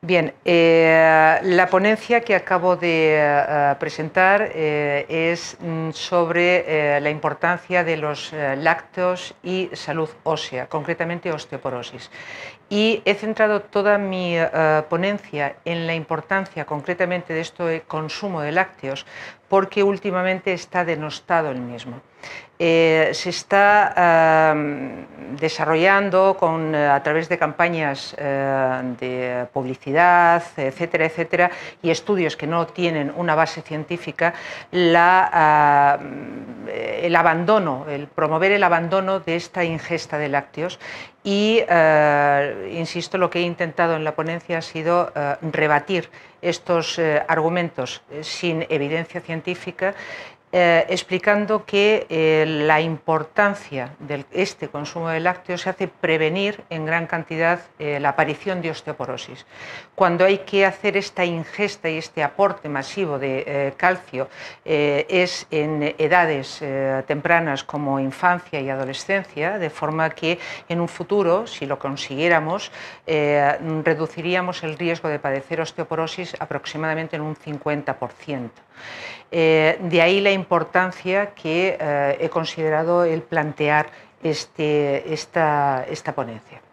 Bien, eh, la ponencia que acabo de eh, presentar eh, es mm, sobre la importancia de los lácteos y salud ósea, concretamente osteoporosis. Y he centrado toda mi ponencia en la importancia concretamente de este consumo de lácteos, porque últimamente está denostado el mismo. Eh, se está eh, desarrollando con, eh, a través de campañas de publicidad, etcétera, etcétera, y estudios que no tienen una base científica, la ah, eh, el abandono, el promover el abandono de esta ingesta de lácteos. Y, eh, insisto, lo que he intentado en la ponencia ha sido eh, rebatir estos argumentos sin evidencia científica eh, explicando que eh, la importancia de este consumo de lácteos se hace prevenir en gran cantidad eh, la aparición de osteoporosis. Cuando hay que hacer esta ingesta y este aporte masivo de calcio es en edades tempranas como infancia y adolescencia, de forma que en un futuro, si lo consiguiéramos, reduciríamos el riesgo de padecer osteoporosis aproximadamente en un 50%. de ahí la importancia que eh, he considerado el plantear este, esta, esta ponencia.